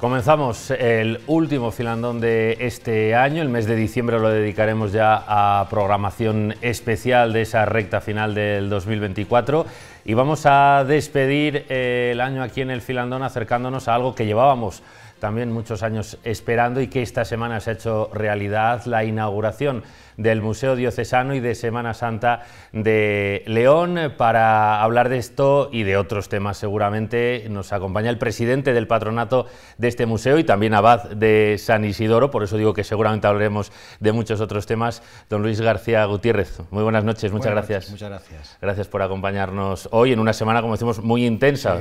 Comenzamos el último filandón de este año. El mes de diciembre lo dedicaremos ya a programación especial de esa recta final del 2024. Y vamos a despedir eh, el año aquí en el filandón acercándonos a algo que llevábamos también muchos años esperando y que esta semana se ha hecho realidad, la inauguración del Museo Diocesano y de Semana Santa de León. Para hablar de esto y de otros temas seguramente nos acompaña el presidente del patronato de este museo y también abad de San Isidoro, por eso digo que seguramente hablaremos de muchos otros temas, don Luis García Gutiérrez. Muy buenas noches, muchas gracias. muchas gracias. Gracias por acompañarnos hoy en una semana, como decimos, muy intensa.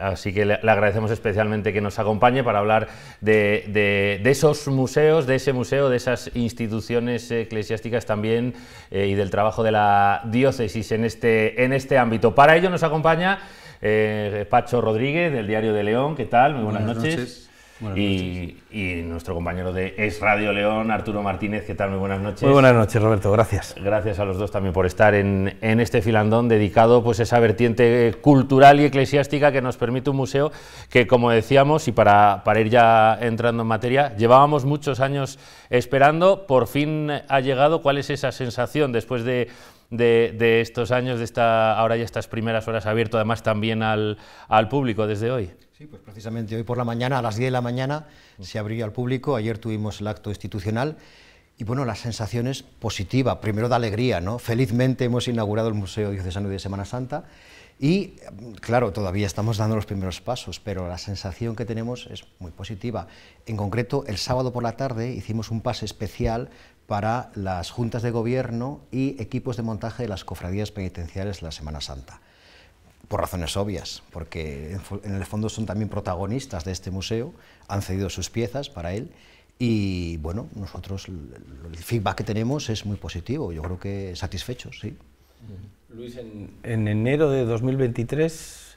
Así que le, agradecemos especialmente que nos acompañe para hablar de, esos museos, de ese museo, de esas instituciones eh, eclesiásticas también eh, y del trabajo de la diócesis en este, en este ámbito. Para ello nos acompaña eh, Pacho Rodríguez del Diario de León. ¿Qué tal? Muy buenas, noches. Y, nuestro compañero de Es Radio León, Arturo Martínez, ¿qué tal? Muy buenas noches. Muy buenas noches, Roberto, gracias. Gracias a los dos también por estar en, este filandón dedicado pues, a esa vertiente cultural y eclesiástica que nos permite un museo que, como decíamos, y para, para ir ya entrando en materia, llevábamos muchos años esperando, por fin ha llegado. ¿Cuál es esa sensación después de estos años, de esta, ahora ya estas primeras horas abierto además también al, al público desde hoy? Sí, pues precisamente hoy por la mañana, a las 10 de la mañana, mm. se abrió al público. Ayer tuvimos el acto institucional. Y bueno, sensación es positiva, primero de alegría, ¿no? Felizmente hemos inaugurado el Museo Diocesano de Semana Santa y, claro, todavía estamos dando los primeros pasos, pero la sensación que tenemos es muy positiva. En concreto, el sábado por la tarde hicimos un pase especial para las juntas de gobierno y equipos de montaje de las cofradías penitenciales de la Semana Santa por razones obvias, porque en, el fondo son también protagonistas de este museo, han cedido sus piezas para él y bueno, nosotros el feedback que tenemos es muy positivo, yo creo que satisfecho sí. Luis, en, enero de 2023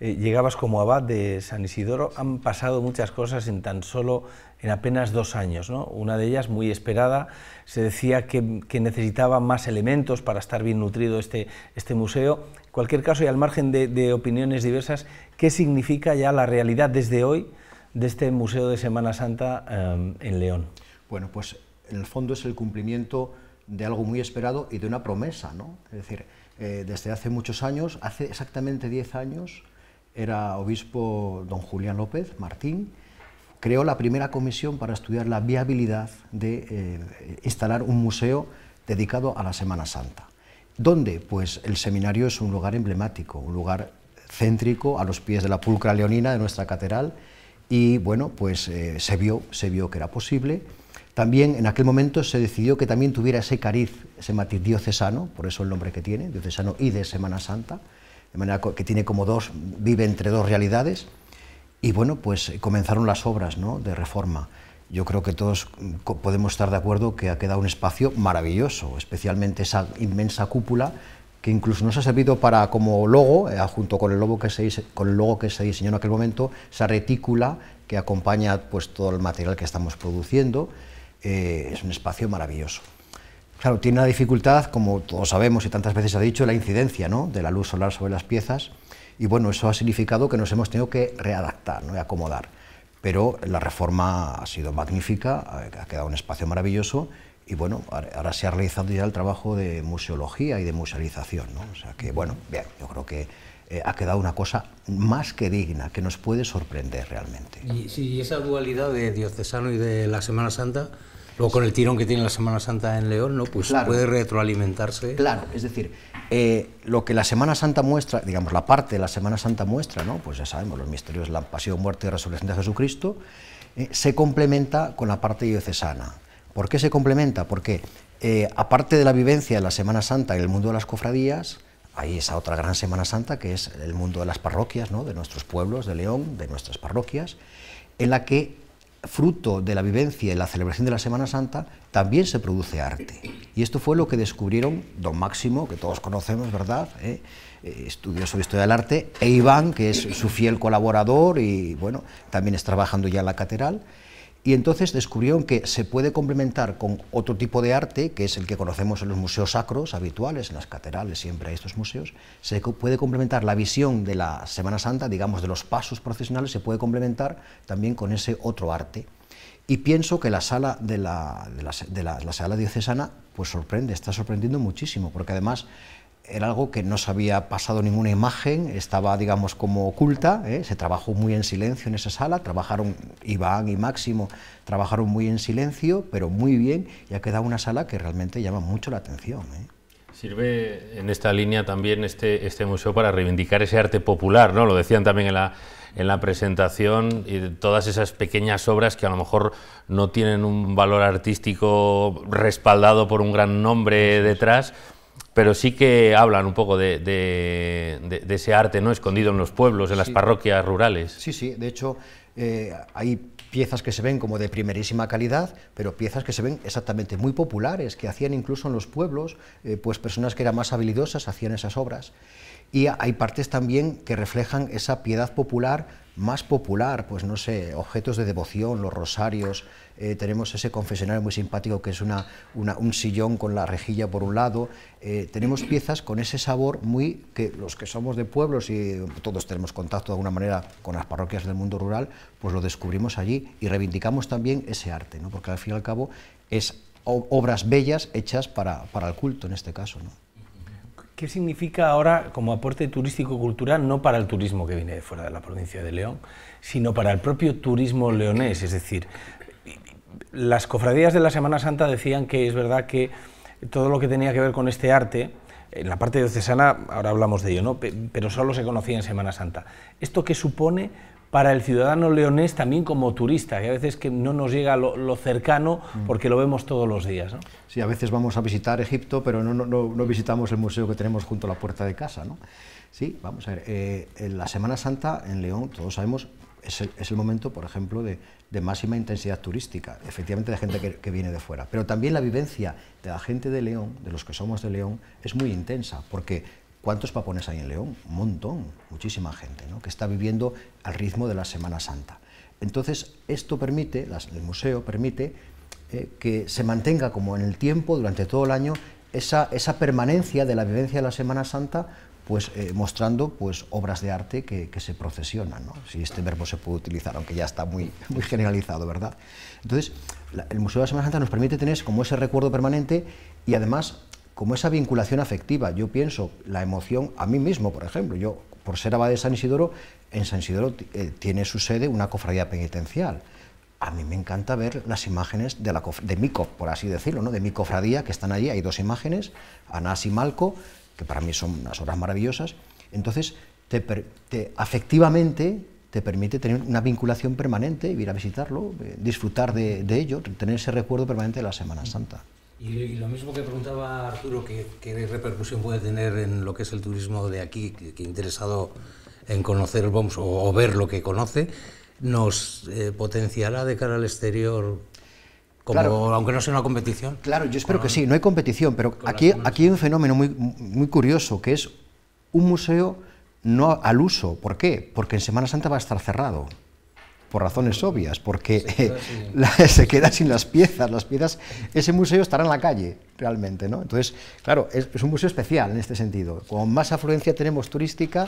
eh, llegabas como abad de San Isidoro, han pasado muchas cosas en tan solo, en apenas dos años, ¿no? una de ellas muy esperada, se decía que, necesitaba más elementos para estar bien nutrido este, este museo cualquier caso y al margen de, opiniones diversas, ¿qué significa ya la realidad desde hoy de este Museo de Semana Santa eh, en León? Bueno, pues en el fondo es el cumplimiento de algo muy esperado y de una promesa, ¿no? Es decir, eh, desde hace muchos años, hace exactamente 10 años, era obispo don Julián López Martín, creó la primera comisión para estudiar la viabilidad de eh, instalar un museo dedicado a la Semana Santa. ¿Dónde? Pues el seminario es un lugar emblemático, un lugar céntrico a los pies de la pulcra leonina de nuestra catedral y bueno, pues eh, se, vio, se vio que era posible. También en aquel momento se decidió que también tuviera ese cariz, ese matiz diocesano, por eso el nombre que tiene, diocesano y de Semana Santa, de manera que tiene como dos, vive entre dos realidades. Y bueno, pues comenzaron las obras ¿no? de reforma yo creo que todos mm, podemos estar de acuerdo que ha quedado un espacio maravilloso, especialmente esa inmensa cúpula que incluso nos ha servido para como logo, eh, junto con el, logo que se, con logo que se diseñó en aquel momento, esa retícula que acompaña pues, todo el material que estamos produciendo, eh, es un espacio maravilloso. Claro, tiene una dificultad, como todos sabemos y tantas veces se ha dicho, la incidencia ¿no? de la luz solar sobre las piezas, y bueno, eso ha significado que nos hemos tenido que readaptar y acomodar pero la reforma ha sido magnífica, ha quedado un espacio maravilloso y bueno, ahora se ha realizado ya el trabajo de museología y de musealización, ¿no? O sea que bueno, bien, yo creo que eh, ha quedado una cosa más que digna, que nos puede sorprender realmente. Y, esa dualidad de diocesano y de la Semana Santa, luego con el tirón que tiene la Semana Santa en León, ¿no? Pues puede retroalimentarse. Claro, es decir, eh, lo que la Semana Santa muestra, digamos, la parte de la Semana Santa muestra, ¿no? pues ya sabemos, los misterios de la pasión, muerte y resurrección de Jesucristo, eh, se complementa con la parte diocesana. ¿Por qué se complementa? Porque eh, aparte de la vivencia de la Semana Santa en el mundo de las cofradías, hay esa otra gran Semana Santa que es el mundo de las parroquias, ¿no? de nuestros pueblos, de León, de nuestras parroquias, en la que fruto de la vivencia y la celebración de la Semana Santa, también se produce arte. Y esto fue lo que descubrieron don Máximo, que todos conocemos, ¿verdad? ¿Eh? Eh, estudioso de historia del arte, e Iván, que es su fiel colaborador y, bueno, también está trabajando ya en la catedral y entonces descubrieron que se puede complementar con otro tipo de arte, que es el que conocemos en los museos sacros habituales, en las catedrales siempre hay estos museos, se puede complementar la visión de la Semana Santa, digamos de los pasos profesionales, se puede complementar también con ese otro arte. Y pienso que la sala de la, de la, de la sala diocesana pues sorprende, está sorprendiendo muchísimo, porque además era algo que no se había pasado ninguna imagen, estaba, digamos, como oculta, ¿eh? se trabajó muy en silencio en esa sala, trabajaron Iván y Máximo, trabajaron muy en silencio, pero muy bien, y ha quedado una sala que realmente llama mucho la atención. ¿eh? Sirve en esta línea también este, este museo para reivindicar ese arte popular, ¿no? Lo decían también en la, en la presentación y todas esas pequeñas obras que a lo mejor no tienen un valor artístico respaldado por un gran nombre detrás, pero sí que hablan un poco de, ese arte no escondido en los pueblos, en las parroquias rurales. Sí, sí, de hecho eh, hay piezas que se ven como de primerísima calidad, pero piezas que se ven exactamente muy populares, que hacían incluso en los pueblos, eh, pues personas que eran más habilidosas hacían esas obras. Y hay partes también que reflejan esa piedad popular más popular, pues no sé, objetos de devoción, los rosarios, eh, tenemos ese confesionario muy simpático que es una, un sillón con la rejilla por un lado, eh, tenemos piezas con ese sabor muy que los que somos de pueblos y todos tenemos contacto de alguna manera con las parroquias del mundo rural, pues lo descubrimos allí y reivindicamos también ese arte, ¿no? porque al fin y al cabo es obras bellas hechas para, para el culto en este caso. ¿no? ¿Qué significa ahora como aporte turístico-cultural, no para el turismo que viene de fuera de la provincia de León, sino para el propio turismo leonés? Es decir, las cofradías de la Semana Santa decían que es verdad que todo lo que tenía que ver con este arte, en la parte diocesana, ahora hablamos de ello, ¿no? pero solo se conocía en Semana Santa. ¿Esto qué supone para el ciudadano leonés también como turista, que a veces que no nos llega lo, lo cercano mm. porque lo vemos todos los días. Sí, a veces vamos a visitar Egipto, pero no, no, no, visitamos el museo que tenemos junto a la puerta de casa. ¿no? Sí, vamos a ver, eh, en la Semana Santa en León, todos sabemos, es el, momento, por ejemplo, de, de, máxima intensidad turística, efectivamente de gente que, que viene de fuera, pero también la vivencia de la gente de León, de los que somos de León, es muy intensa, porque ¿Cuántos papones hay en León? Un montón, muchísima gente, ¿no? que está viviendo al ritmo de la Semana Santa. Entonces, esto permite, el museo permite eh, que se mantenga como en el tiempo, durante todo el año, esa, esa permanencia de la vivencia de la Semana Santa, pues eh, mostrando pues, obras de arte que, se procesionan, ¿no? si este verbo se puede utilizar, aunque ya está muy, muy generalizado, ¿verdad? Entonces, el Museo de la Semana Santa nos permite tener como ese recuerdo permanente y además como esa vinculación afectiva. Yo pienso la emoción a mí mismo, por ejemplo. Yo, por ser abad de San Isidoro, en San Isidoro eh, tiene su sede una cofradía penitencial. A mí me encanta ver las imágenes de, la de mi, por así decirlo, ¿no? de mi cofradía que están allí. Hay dos imágenes, Anás y Malco, que para mí son unas obras maravillosas. Entonces, te, afectivamente te permite tener una vinculación permanente, ir a visitarlo, eh, disfrutar de ello, tener ese recuerdo permanente de la Semana Santa. Y lo mismo que preguntaba Arturo, ¿qué, repercusión puede tener en lo que es el turismo de aquí, que, interesado en conocer vamos, o, o, ver lo que conoce, nos eh, potenciará de cara al exterior? Como, aunque no sea una competición. Claro, yo espero que sí, no hay competición, pero aquí, aquí hay un fenómeno muy, muy curioso, que es un museo no al uso. ¿Por qué? Porque en Semana Santa va a estar cerrado por razones obvias, porque se queda, sin... las piezas, las piezas, ese museo estará en la calle realmente, ¿no? Entonces, claro, es, un museo especial en este sentido. Con más afluencia tenemos turística,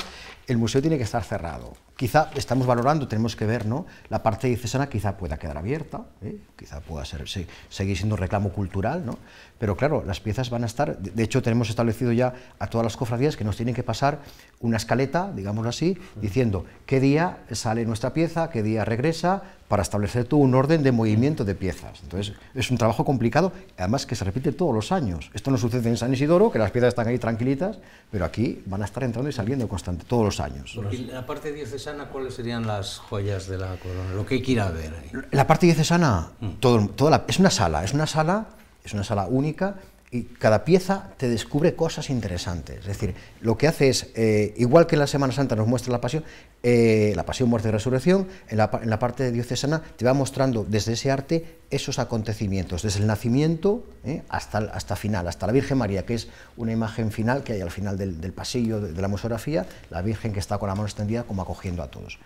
el museo tiene que estar cerrado. Quizá estamos valorando, tenemos que ver, ¿no? La parte diocesana quizá pueda quedar abierta, ¿eh? quizá pueda ser, seguir siendo un reclamo cultural, ¿no? Pero claro, las piezas van a estar, de hecho tenemos establecido ya a todas las cofradías que nos tienen que pasar una escaleta, digamos así, diciendo qué día sale nuestra pieza, qué día regresa, para establecer tú un orden de movimiento de piezas. Entonces, es un trabajo complicado, además que se repite todos los años. Esto no sucede en San Isidoro, que las piezas están ahí tranquilitas, pero aquí van a estar entrando y saliendo constante, todos los años. ¿Y la parte Sana, cuáles serían las joyas de la corona? Lo que hay a ver ahí. La parte diocesana, mm. todo, toda es una sala, es una sala es una sala única y cada pieza te descubre cosas interesantes. Es decir, lo que hace es, eh, igual que en la Semana Santa nos muestra la pasión, eh, la pasión, muerte y resurrección, en la, parte de diocesana te va mostrando desde ese arte esos acontecimientos, desde el nacimiento eh, hasta, final, hasta la Virgen María, que es una imagen final que hay al final del, pasillo de, de, la museografía, la Virgen que está con la mano extendida como acogiendo a todos.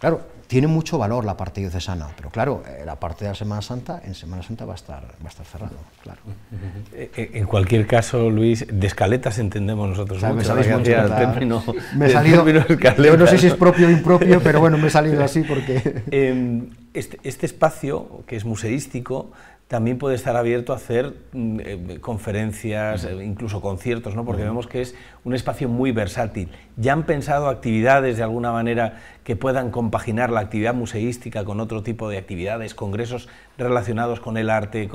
Claro, tiene mucho valor la parte diocesana, pero claro, eh, la parte de la Semana Santa, en Semana Santa va a estar, va a estar cerrado, claro. Eh, eh, en cualquier caso, Luis, de escaletas entendemos nosotros mucho. Me, mucho el término, no sé si es propio o impropio, pero bueno, me he salido así porque... Em, este, este espacio, que es museístico, también puede estar abierto a hacer mm, eh, conferencias, eh, incluso conciertos, ¿no? porque vemos que es un espacio muy versátil. ¿Ya han pensado actividades de alguna manera que puedan compaginar la actividad museística con otro tipo de actividades, congresos relacionados con el arte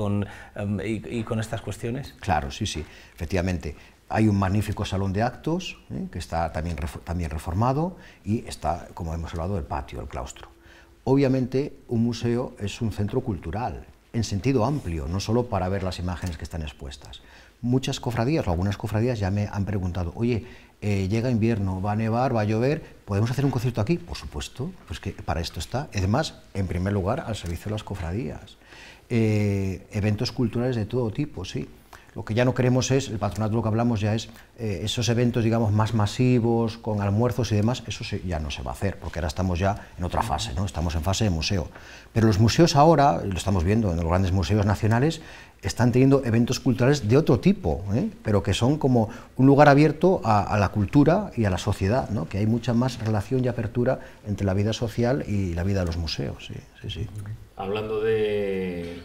em, y, con estas cuestiones? Claro, sí, sí, efectivamente. Hay un magnífico salón de actos ¿eh? que está también, también reformado y está, como hemos hablado, el patio, el claustro. Obviamente, un museo es un centro cultural, en sentido amplio, no solo para ver las imágenes que están expuestas. Muchas cofradías o algunas cofradías ya me han preguntado, oye, eh, llega invierno, va a nevar, va a llover, ¿podemos hacer un concierto aquí? Por supuesto, pues que para esto está. Además, en primer lugar, al servicio de las cofradías. Eh, eventos culturales de todo tipo, sí. Lo que ya no queremos es, el patronato lo que hablamos ya es, eh, esos eventos, digamos, más masivos, con almuerzos y demás, eso se, ya no se va a hacer, porque ahora estamos ya en otra fase, ¿no? Estamos en fase de museo. Pero los museos ahora, lo estamos viendo en los grandes museos nacionales, están teniendo eventos culturales de otro tipo, ¿eh? pero que son como un lugar abierto a, la cultura y a la sociedad, ¿no? que hay mucha más relación y apertura entre la vida social y la vida de los museos. Sí, sí, sí. Hablando de,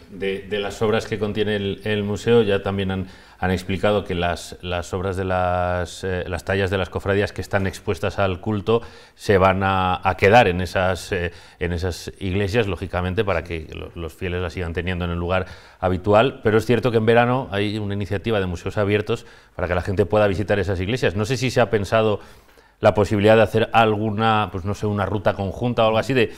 las obras que contiene el, museo, ya también han, explicado que las, las obras de eh, las, tallas de las cofradías que están expuestas al culto se van a, quedar en esas, eh, en esas iglesias, lógicamente, para que los, los, fieles las sigan teniendo en el lugar habitual. Pero es cierto que en verano hay una iniciativa de museos abiertos para que la gente pueda visitar esas iglesias. No sé si se ha pensado la posibilidad de hacer alguna, pues no sé, una ruta conjunta o algo así de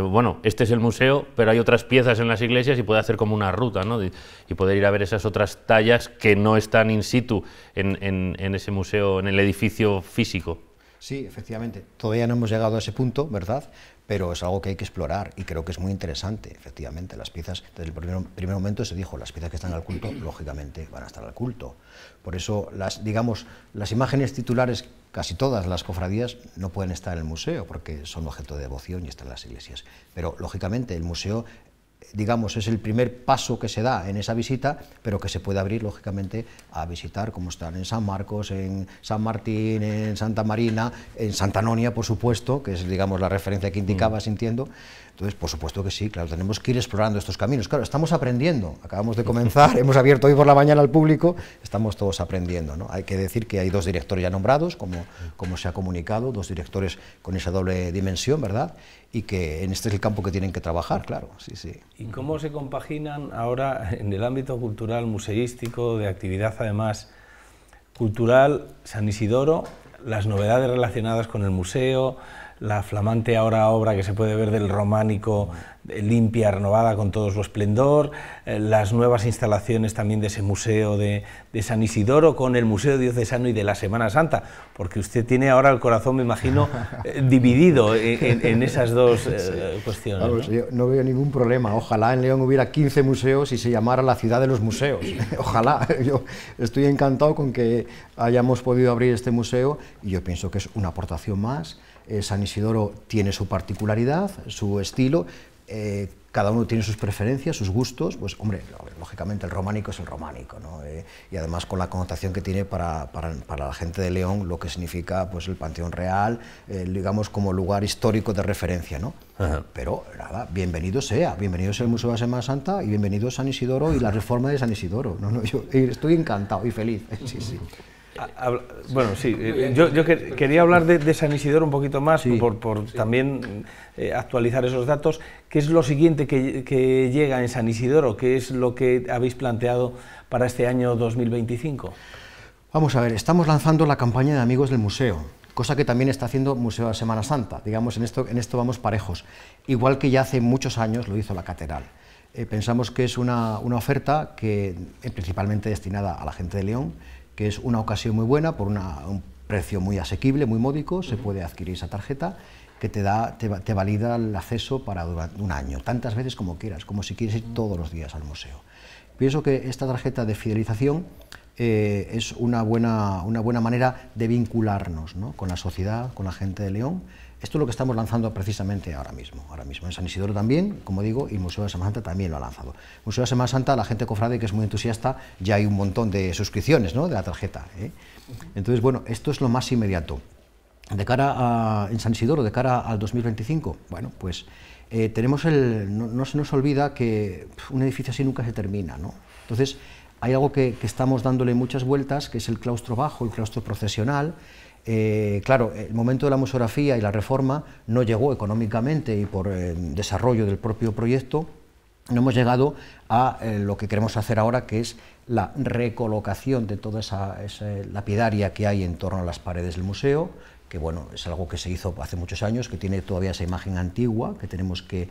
bueno, este es el museo, pero hay otras piezas en las iglesias y puede hacer como una ruta, ¿no? y poder ir a ver esas otras tallas que no están in situ en, ese museo, en el edificio físico. Sí, efectivamente. Todavía no hemos llegado a ese punto, ¿verdad? pero es algo que hay que explorar y creo que es muy interesante, efectivamente, las piezas, desde el primer, primer, momento se dijo, las piezas que están al culto, lógicamente, van a estar al culto. Por eso, las, digamos, las imágenes titulares Casi todas las cofradías no pueden estar en el museo porque son objeto de devoción y están en las iglesias. Pero, lógicamente, el museo digamos, es el primer paso que se da en esa visita, pero que se puede abrir, lógicamente, a visitar, como están en San Marcos, en San Martín, en Santa Marina, en Santa Anonia, por supuesto, que es, digamos, la referencia que indicaba, mm. sintiendo. entiendo, entonces, por supuesto que sí, claro, tenemos que ir explorando estos caminos. Claro, estamos aprendiendo, acabamos de comenzar, hemos abierto hoy por la mañana al público, estamos todos aprendiendo. ¿no? Hay que decir que hay dos directores ya nombrados, como, como se ha comunicado, dos directores con esa doble dimensión, ¿verdad? Y que en este es el campo que tienen que trabajar, claro, sí, sí. ¿Y cómo se compaginan ahora en el ámbito cultural, museístico, de actividad además cultural, San Isidoro, las novedades relacionadas con el museo, la flamante ahora obra que se puede ver del románico eh, limpia, renovada con todo su esplendor, eh, las nuevas instalaciones también de ese museo de, San Isidoro con el Museo Diocesano y de la Semana Santa, porque usted tiene ahora el corazón, me imagino, eh, dividido en, esas dos cuestiones. ¿no? Yo no veo ningún problema, ojalá en León hubiera 15 museos y se llamara la ciudad de los museos, ojalá, yo estoy encantado con que hayamos podido abrir este museo y yo pienso que es una aportación más eh, San Isidoro tiene su particularidad, su estilo, eh, cada uno tiene sus preferencias, sus gustos, pues hombre, lógicamente el románico es el románico, ¿no? Eh, y además con la connotación que tiene para, la gente de León, lo que significa pues el Panteón Real, digamos como lugar histórico de referencia, ¿no? Pero nada, bienvenido sea, bienvenido sea el Museo de la Semana Santa y bienvenido San Isidoro y la reforma de San Isidoro, estoy encantado y feliz, bueno, sí, eh, eh, yo, quería hablar de, San Isidoro un poquito más, por, también eh, actualizar esos datos. ¿Qué es lo siguiente que, llega en San Isidoro? ¿Qué es lo que habéis planteado para este año 2025? Vamos a ver, estamos lanzando la campaña de Amigos del Museo, cosa que también está haciendo Museo de Semana Santa. Digamos, en esto, en esto vamos parejos, igual que ya hace muchos años lo hizo la Catedral. pensamos que es una, oferta que, principalmente destinada a la gente de León, que es una ocasión muy buena por un precio muy asequible, muy módico, se puede adquirir esa tarjeta que te, da, te, valida el acceso para un año, tantas veces como quieras, como si quieres ir todos los días al museo. Pienso que esta tarjeta de fidelización eh, es una buena, una buena manera de vincularnos con la sociedad, con la gente de León esto es lo que estamos lanzando precisamente ahora mismo. Ahora mismo en San Isidoro también, como digo, y el Museo de Semana Santa también lo ha lanzado. Museo de Semana Santa, la gente cofrade que es muy entusiasta, ya hay un montón de suscripciones ¿no? de la tarjeta. ¿eh? Entonces, bueno, esto es lo más inmediato. De cara a, en San Isidoro, de cara al 2025, bueno, pues eh, tenemos el, no, se nos olvida que un edificio así nunca se termina, ¿no? Entonces, hay algo que, que estamos dándole muchas vueltas, que es el claustro bajo, el claustro procesional, eh, claro, el momento de la museografía y la reforma no llegó económicamente y por eh, desarrollo del propio proyecto, no hemos llegado a eh, lo que queremos hacer ahora, que es la recolocación de toda esa, lapidaria que hay en torno a las paredes del museo, que bueno, es algo que se hizo hace muchos años, que tiene todavía esa imagen antigua, que tenemos que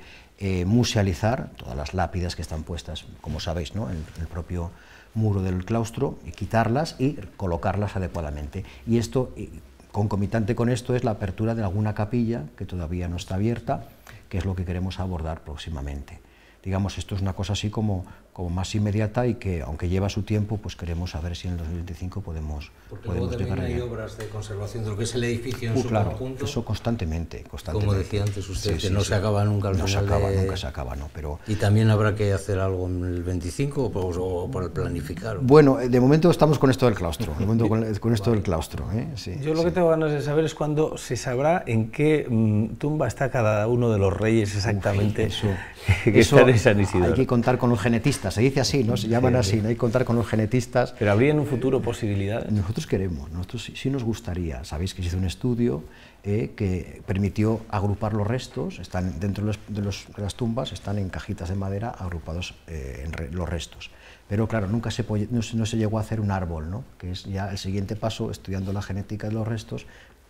musealizar, todas las lápidas que están puestas, como sabéis, ¿no? en el propio museo muro del claustro, y quitarlas y colocarlas adecuadamente. Y esto, eh, concomitante con esto, es la apertura de alguna capilla que todavía no está abierta, que es lo que queremos abordar próximamente. Digamos, esto es una cosa así como, como más inmediata y que, aunque lleva su tiempo, pues queremos saber si en el 2025 podemos, Porque luego también hay obras de conservación de lo que es el edificio en uh, su conjunto. Eso constantemente, constantemente. Como decía antes usted, que no se acaba nunca el No se acaba, nunca se acaba, no. Pero... ¿Y también habrá que hacer algo en el 25 o, para planificar? Bueno, eh, de momento estamos con esto del claustro, de momento con, esto del claustro. ¿eh? Yo lo que tengo ganas de saber es cuándo se sabrá en qué mm, tumba está cada uno de los reyes exactamente eso, que eso, Hay que contar con un genetista se dice así, ¿no? Se llaman así, ¿no? Hay que contar con los genetistas. Pero habría en un futuro posibilidades. Nosotros queremos, nosotros sí, nos gustaría. Sabéis que se hizo un estudio eh, que permitió agrupar los restos, están dentro de, las tumbas, están en cajitas de madera agrupados eh, los restos. Pero claro, nunca se, se llegó a hacer un árbol, ¿no? que es ya el siguiente paso, estudiando la genética de los restos,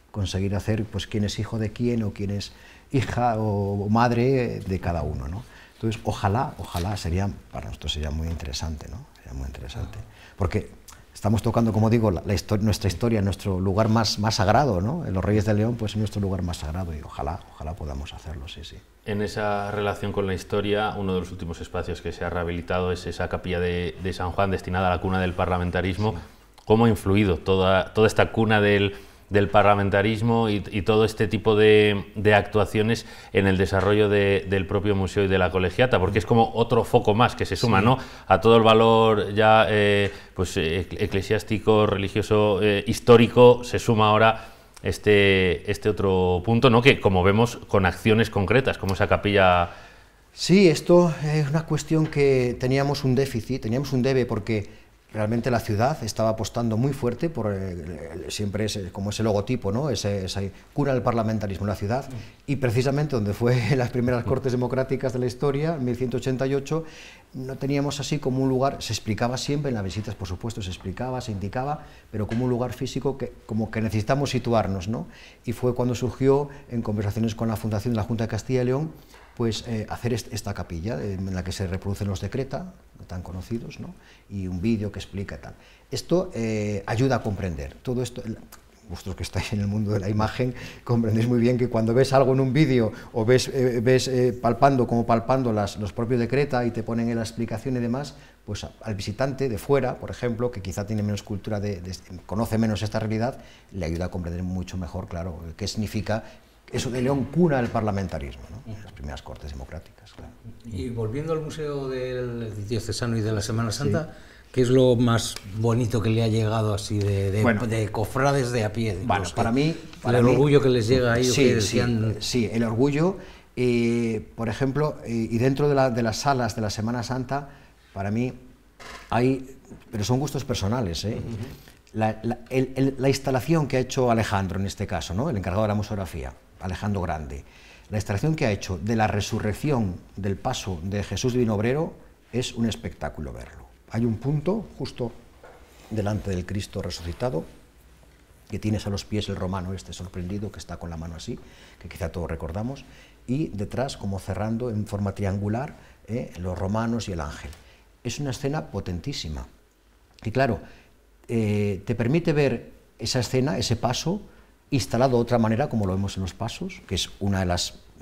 conseguir hacer pues, quién es hijo de quién o quién es hija o madre de cada uno. ¿no? Entonces, ojalá, ojalá, sería, para nosotros sería muy interesante, ¿no? Sería muy interesante. Porque estamos tocando, como digo, nuestra historia, nuestro lugar más, más sagrado, ¿no? En los Reyes de León, pues es nuestro lugar más sagrado y ojalá, ojalá podamos hacerlo, sí, sí. En esa relación con la historia, uno de los últimos espacios que se ha rehabilitado es esa capilla de, San Juan destinada a la cuna del parlamentarismo. ¿Cómo ha influido toda, toda esta cuna del del parlamentarismo y, todo este tipo de, actuaciones en el desarrollo del propio museo y de la colegiata, porque es como otro foco más que se suma ¿no? a todo el valor ya eh, pues, eh, eclesiástico, religioso, eh, histórico, se suma ahora este, este otro punto, ¿no? que como vemos con acciones concretas, como esa capilla... Sí, esto es una cuestión que teníamos un déficit, teníamos un debe, porque Realmente la ciudad estaba apostando muy fuerte por eh, siempre ese, como ese logotipo, esa cura del parlamentarismo en la ciudad. Y precisamente donde fue las primeras Cortes Democráticas de la historia, en 1188, no teníamos así como un lugar, se explicaba siempre en las visitas, por supuesto, se explicaba, se indicaba, pero como un lugar físico que como que necesitamos situarnos, Y fue cuando surgió, en conversaciones con la Fundación de la Junta de Castilla y León, pues eh, hacer esta capilla eh, en la que se reproducen los decretas, tan conocidos, ¿no? y un vídeo que explica tal. Esto eh, ayuda a comprender. Todo esto, vosotros que estáis en el mundo de la imagen, comprendéis muy bien que cuando ves algo en un vídeo o ves, eh, ves eh, palpando, como palpando las, los propios de Creta y te ponen en la explicación y demás, pues al visitante de fuera, por ejemplo, que quizá tiene menos cultura, conoce menos esta realidad, le ayuda a comprender mucho mejor, claro, qué significa eso de León cuna el parlamentarismo, ¿no? las primeras cortes democráticas. Claro. Y volviendo al Museo del Diocesano y de la Semana Santa, ¿qué es lo más bonito que le ha llegado así de, cofrades de a pie? Bueno, para mí... Para el orgullo que les llega ahí. sí, que decían... Sí, el orgullo, eh, por ejemplo, eh, y dentro de, las salas de la Semana Santa, para mí hay... Pero son gustos personales, ¿eh? La, la, instalación que ha hecho Alejandro en este caso, ¿no? el encargado de la museografía, Alejandro Grande, la extracción que ha hecho de la resurrección del paso de Jesús Divino Obrero es un espectáculo verlo. Hay un punto justo delante del Cristo resucitado, que tienes a los pies el romano este sorprendido, que está con la mano así, que quizá todos recordamos, y detrás, como cerrando en forma triangular, eh, los romanos y el ángel. Es una escena potentísima, ...y claro, eh, te permite ver esa escena, ese paso, instalado de otra manera, como lo vemos en los pasos, que es uno de,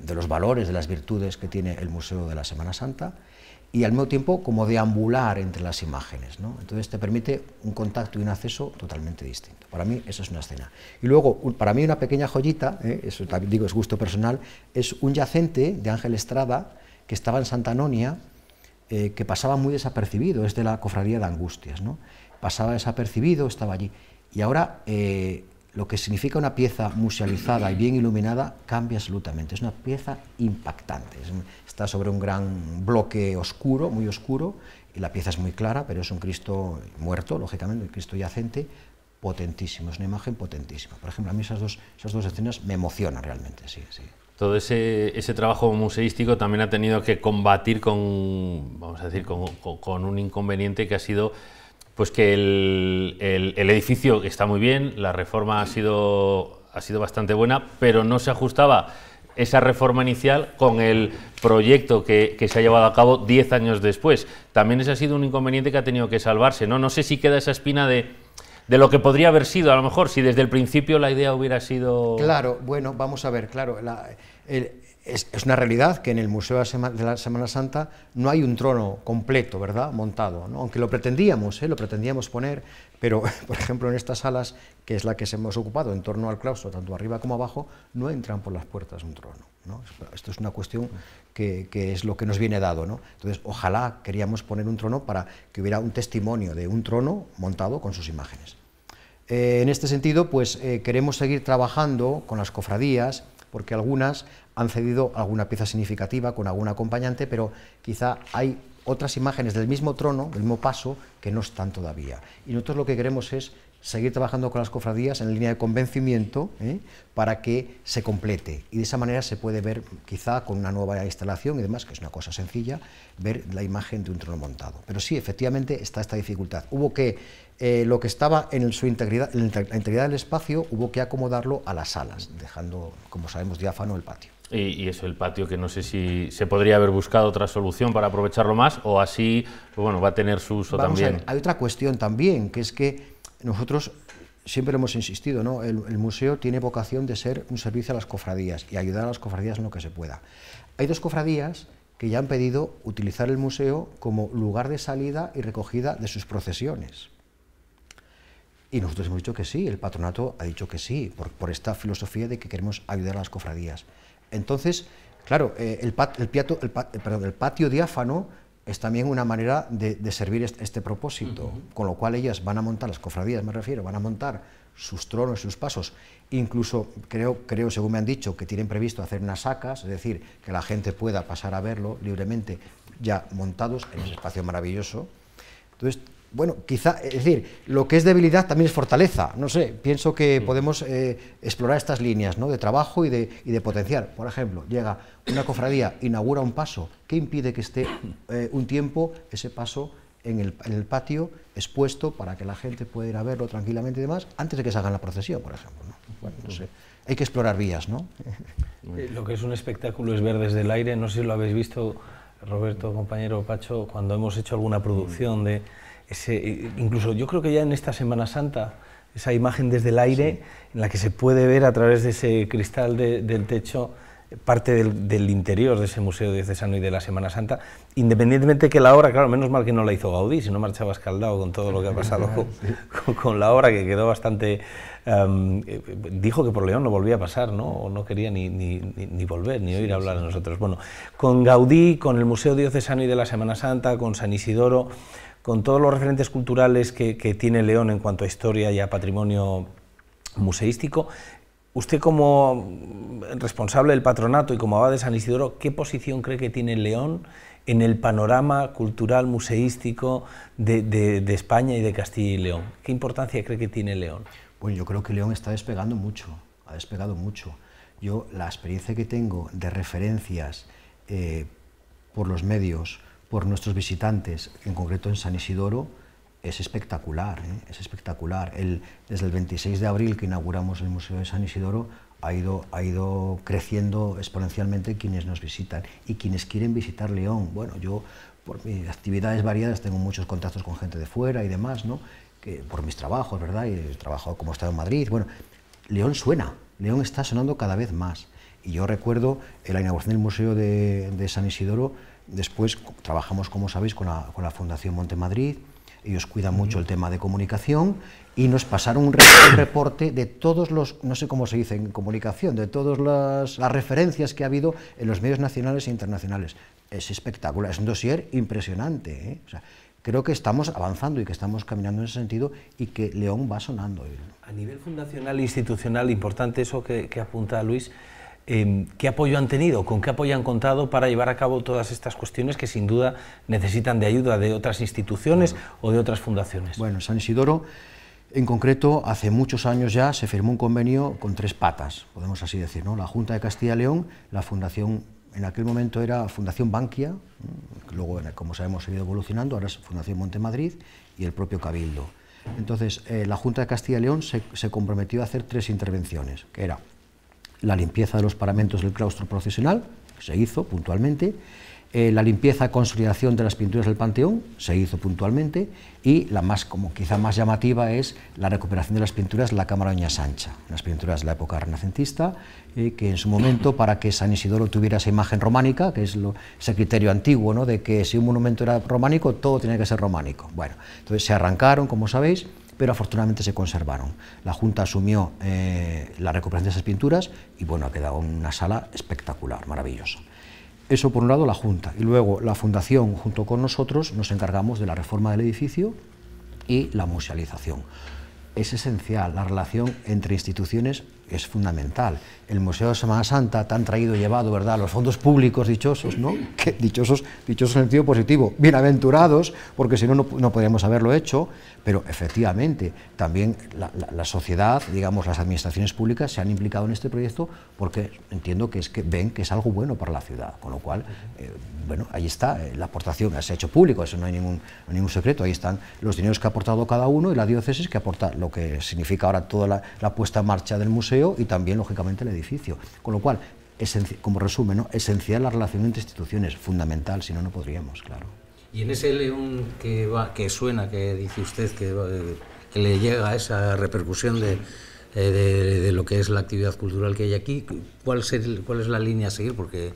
de los valores, de las virtudes que tiene el Museo de la Semana Santa, y al mismo tiempo como deambular entre las imágenes. ¿no? Entonces te permite un contacto y un acceso totalmente distinto. Para mí eso es una escena. Y luego, para mí una pequeña joyita, ¿eh? eso también digo es gusto personal, es un yacente de Ángel Estrada que estaba en Santa Anonia, eh, que pasaba muy desapercibido, es de la Cofradía de Angustias. ¿no? Pasaba desapercibido, estaba allí. Y ahora... Eh, lo que significa una pieza musealizada y bien iluminada cambia absolutamente. Es una pieza impactante. Está sobre un gran bloque oscuro, muy oscuro, y la pieza es muy clara, pero es un Cristo muerto, lógicamente, un Cristo yacente, potentísimo, es una imagen potentísima. Por ejemplo, a mí esas dos, esas dos escenas me emocionan realmente, sí, sí. Todo ese, trabajo museístico también ha tenido que combatir con, vamos a decir, con un inconveniente que ha sido pues que el, el, edificio está muy bien, la reforma ha sido, ha sido bastante buena, pero no se ajustaba esa reforma inicial con el proyecto que, se ha llevado a cabo 10 años después. También ese ha sido un inconveniente que ha tenido que salvarse. No, no sé si queda esa espina de, de lo que podría haber sido, a lo mejor, si desde el principio la idea hubiera sido... Claro, bueno, vamos a ver, claro, es, una realidad que en el Museo de la Semana Santa no hay un trono completo, ¿verdad?, montado, aunque lo pretendíamos, ¿eh? lo pretendíamos poner, pero, por ejemplo, en estas salas, que es la que se hemos ocupado en torno al claustro, tanto arriba como abajo, no entran por las puertas un trono. Esto es una cuestión que, es lo que nos viene dado. Entonces, ojalá queríamos poner un trono para que hubiera un testimonio de un trono montado con sus imágenes. Eh, en este sentido, pues eh, queremos seguir trabajando con las cofradías, porque algunas han cedido alguna pieza significativa con algún acompañante, pero quizá hay otras imágenes del mismo trono, del mismo paso, que no están todavía. Y nosotros lo que queremos es seguir trabajando con las cofradías en línea de convencimiento ¿eh? para que se complete. Y de esa manera se puede ver, quizá con una nueva instalación y demás, que es una cosa sencilla, ver la imagen de un trono montado. Pero sí, efectivamente está esta dificultad. Hubo que eh, lo que estaba en su integridad, la integridad del espacio, hubo que acomodarlo a las salas, dejando, como sabemos, diáfano el patio. Y, y eso, el patio, que no sé si se podría haber buscado otra solución para aprovecharlo más, o así, pues bueno, va a tener su uso también. hay otra cuestión también, que es que nosotros siempre hemos insistido, ¿no? El, el, museo tiene vocación de ser un servicio a las cofradías y ayudar a las cofradías en lo que se pueda. Hay dos cofradías que ya han pedido utilizar el museo como lugar de salida y recogida de sus procesiones. Y nosotros hemos dicho que sí, el patronato ha dicho que sí, por, esta filosofía de que queremos ayudar a las cofradías. Entonces, claro, eh, el, eh, el, patio diáfano es también una manera de, servir este, propósito, con lo cual ellas van a montar, las cofradías me refiero, van a montar sus tronos, sus pasos, incluso creo, creo, según me han dicho, que tienen previsto hacer unas sacas, es decir, que la gente pueda pasar a verlo libremente ya montados en ese espacio maravilloso. Entonces, bueno, quizá, es decir, lo que es debilidad también es fortaleza, no sé, pienso que mm. podemos eh, explorar estas líneas ¿no? de trabajo y de, potenciar. Por ejemplo, llega una cofradía, inaugura un paso, ¿qué impide que esté eh, un tiempo ese paso en el, patio expuesto para que la gente pueda ir a verlo tranquilamente y demás, antes de que salga la procesión, por ejemplo? no sé hay que explorar vías, ¿no? Eh, lo que es un espectáculo es ver desde el aire, no sé si lo habéis visto, Roberto, compañero Pacho, cuando hemos hecho alguna producción mm. de, eh, incluso yo creo que ya en esta Semana Santa, esa imagen desde el aire, en la que se puede ver a través de ese cristal del techo parte del, interior de ese Museo Diocesano y de la Semana Santa, independientemente que la obra, claro, menos mal que no la hizo Gaudí, si no marchaba escaldado con todo lo que ha pasado con, la obra, que quedó bastante... Em, eh, dijo que por León no volvía a pasar, ¿no? no quería ni, volver, ni oír hablar de nosotros. Bueno, con Gaudí, con el Museo Diocesano y de la Semana Santa, con San Isidoro, con todos los referentes culturales que, tiene León en cuanto a historia y a patrimonio museístico, Usted como responsable del patronato y como abad de San Isidoro, ¿qué posición cree que tiene León en el panorama cultural museístico de, España y de Castilla y León? ¿Qué importancia cree que tiene León? Bueno, yo creo que León está despegando mucho, ha despegado mucho. Yo la experiencia que tengo de referencias eh, por los medios, por nuestros visitantes, en concreto en San Isidoro, es espectacular, ¿eh? es espectacular. El, desde el 26 de abril que inauguramos el Museo de San Isidoro ha ido, ha ido creciendo exponencialmente quienes nos visitan y quienes quieren visitar León. Bueno, yo por mis actividades variadas tengo muchos contactos con gente de fuera y demás, ¿no? Que, por mis trabajos, ¿verdad? Y el trabajo como estado en Madrid. Bueno, León suena, León está sonando cada vez más. Y yo recuerdo la inauguración del Museo de, de San Isidoro, Después trabajamos, como sabéis, con la, Fundación Montemadrid, ellos cuidan mucho el tema de comunicación y nos pasaron un reporte de todos los, no sé cómo se dice en comunicación, de todas las, referencias que ha habido en los medios nacionales e internacionales. Es espectacular, es un dossier impresionante. ¿eh? creo que estamos avanzando y que estamos caminando en ese sentido y que León va sonando. ¿eh? A nivel fundacional e institucional, importante eso que apunta Luis, Em, ¿qué apoyo han tenido? ¿Con qué apoyo han contado para llevar a cabo todas estas cuestiones que sin duda necesitan de ayuda de otras instituciones o de otras fundaciones? Bueno, San Isidoro, en concreto, hace muchos años ya se firmó un convenio con tres patas, podemos así decir, La Junta de Castilla y León, la Fundación en aquel momento era Fundación Bankia, luego, como sabemos, ha ido evolucionando, ahora es Fundación Montemadrid y el propio Cabildo. Entonces, eh, la Junta de Castilla y León se, se, comprometió a hacer tres intervenciones, que era la limpieza de los paramentos del claustro procesional, se hizo puntualmente, eh, la limpieza y consolidación de las pinturas del Panteón, se hizo puntualmente, y la más, quizá más llamativa, es la recuperación de las pinturas de la Cámara Doña Sancha, las pinturas de la época renacentista, eh, que en su momento, para que San Isidoro tuviera esa imagen románica, que es ese criterio antiguo, de que si un monumento era románico, todo tenía que ser románico. Bueno, entonces se arrancaron, como sabéis, pero afortunadamente se conservaron. La Junta asumió eh, la recuperación de esas pinturas y bueno, ha quedado una sala espectacular, maravillosa. Eso por un lado la Junta y luego la Fundación junto con nosotros nos encargamos de la reforma del edificio y la musealización. Es esencial la relación entre instituciones es fundamental. El Museo de Semana Santa, tan traído y llevado, ¿verdad?, los fondos públicos dichosos, ¿no?, dichosos, dichosos en sentido positivo, bienaventurados, porque si no, no, podríamos haberlo hecho, pero efectivamente, también la, sociedad, digamos, las administraciones públicas se han implicado en este proyecto porque entiendo que, es que ven que es algo bueno para la ciudad, con lo cual, eh, bueno, ahí está, eh, la aportación se ha hecho público, eso no hay ningún, ningún secreto, ahí están los dineros que ha aportado cada uno y la diócesis que aporta lo que significa ahora toda la puesta en marcha del museo y también, lógicamente, el edificio. Con lo cual, como resumen, esencial la relación entre instituciones, fundamental, si no, no podríamos, claro. Y en ese león que, va, que suena, que dice usted, que, que le llega esa repercusión eh, de, de, lo que es la actividad cultural que hay aquí, ¿cuál, cuál es la línea a seguir? Porque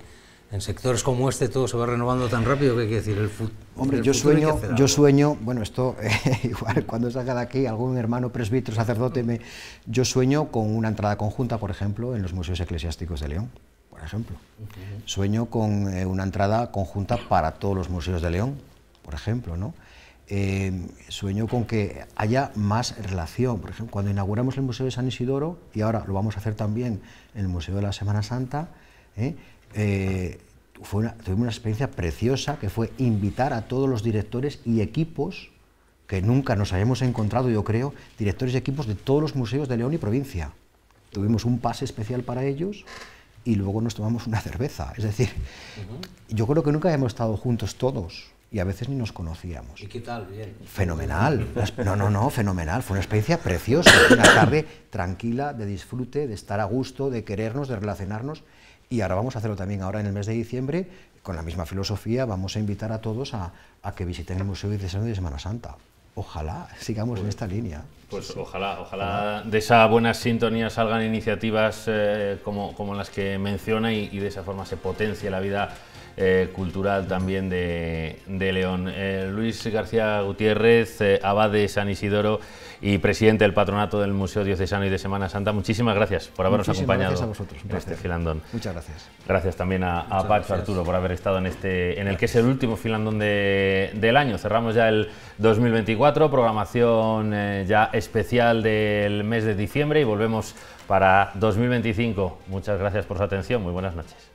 en sectores como este todo se va renovando tan rápido que hay que decir el Hombre, yo sueño, yo sueño, bueno, esto eh, igual cuando salga de aquí algún hermano presbítero, sacerdote, me, yo sueño con una entrada conjunta, por ejemplo, en los museos eclesiásticos de León, por ejemplo. Sueño con eh, una entrada conjunta para todos los museos de León, por ejemplo, ¿no? Em, sueño con que haya más relación. Por ejemplo, cuando inauguramos el Museo de San Isidoro, y ahora lo vamos a hacer también en el Museo de la Semana Santa, ¿Eh? Eh, fue tuvimos una experiencia preciosa que fue invitar a todos los directores y equipos que nunca nos habíamos encontrado, yo creo, directores y equipos de todos los museos de León y provincia. Tuvimos un pase especial para ellos y luego nos tomamos una cerveza. Es decir, yo creo que nunca habíamos estado juntos todos y a veces ni nos conocíamos. ¿Y qué tal? Fenomenal. No, no, no, fenomenal. Fue una experiencia preciosa. Una tarde tranquila, de disfrute, de estar a gusto, de querernos, de relacionarnos y ahora vamos a hacerlo también ahora en el mes de diciembre, con la misma filosofía, vamos a invitar a todos a, que visiten el Museo de Diseño de Semana Santa ojalá sigamos en pues, esta línea. Pues ojalá, ojalá de esa buena sintonía salgan iniciativas eh, como, las que menciona y, de esa forma se potencie la vida eh, cultural también de, León. Eh, Luis García Gutiérrez, abad de San Isidoro y presidente del patronato del Museo Diocesano y de Semana Santa, muchísimas gracias por habernos acompañado. Gracias a vosotros, Este filandón. Muchas gracias. Gracias también a, a Pacho Arturo por haber estado en este, en el que es el último filandón de, del año. Cerramos ya el 2024 programación eh, ya especial del mes de diciembre y volvemos para 2025. Muchas gracias por su atención, muy buenas noches.